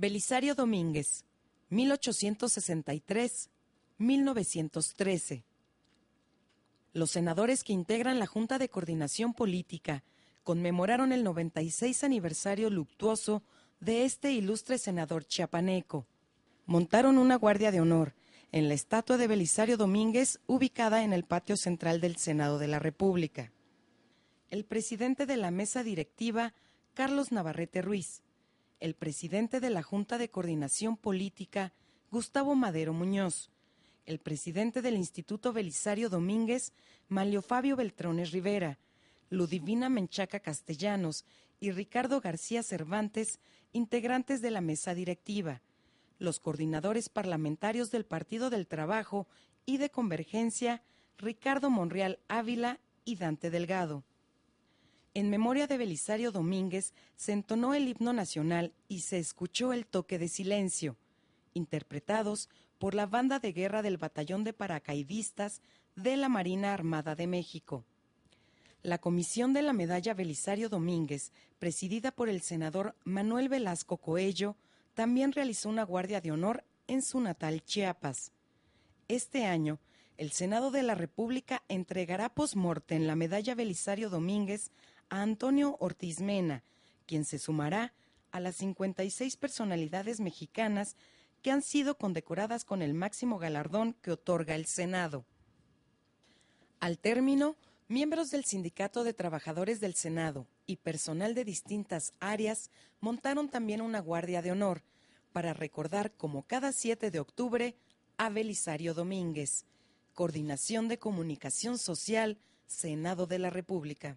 Belisario Domínguez, 1863-1913. Los senadores que integran la Junta de Coordinación Política conmemoraron el 96 aniversario luctuoso de este ilustre senador chiapaneco. Montaron una guardia de honor en la estatua de Belisario Domínguez ubicada en el patio central del Senado de la República. El presidente de la mesa directiva, Carlos Navarrete Ruiz, el presidente de la Junta de Coordinación Política, Gustavo Madero Muñoz, el presidente del Instituto Belisario Domínguez, Malio Fabio Beltrones Rivera, Ludivina Menchaca Castellanos y Ricardo García Cervantes, integrantes de la mesa directiva, los coordinadores parlamentarios del Partido del Trabajo y de Convergencia, Ricardo Monreal Ávila y Dante Delgado en memoria de Belisario Domínguez se entonó el himno nacional y se escuchó el toque de silencio, interpretados por la banda de guerra del Batallón de Paracaidistas de la Marina Armada de México. La Comisión de la Medalla Belisario Domínguez, presidida por el senador Manuel Velasco Coello, también realizó una guardia de honor en su natal Chiapas. Este año, el Senado de la República entregará en la medalla Belisario Domínguez a Antonio Ortiz Mena, quien se sumará a las 56 personalidades mexicanas que han sido condecoradas con el máximo galardón que otorga el Senado. Al término, miembros del Sindicato de Trabajadores del Senado y personal de distintas áreas montaron también una guardia de honor para recordar, como cada 7 de octubre, a Belisario Domínguez, Coordinación de Comunicación Social, Senado de la República.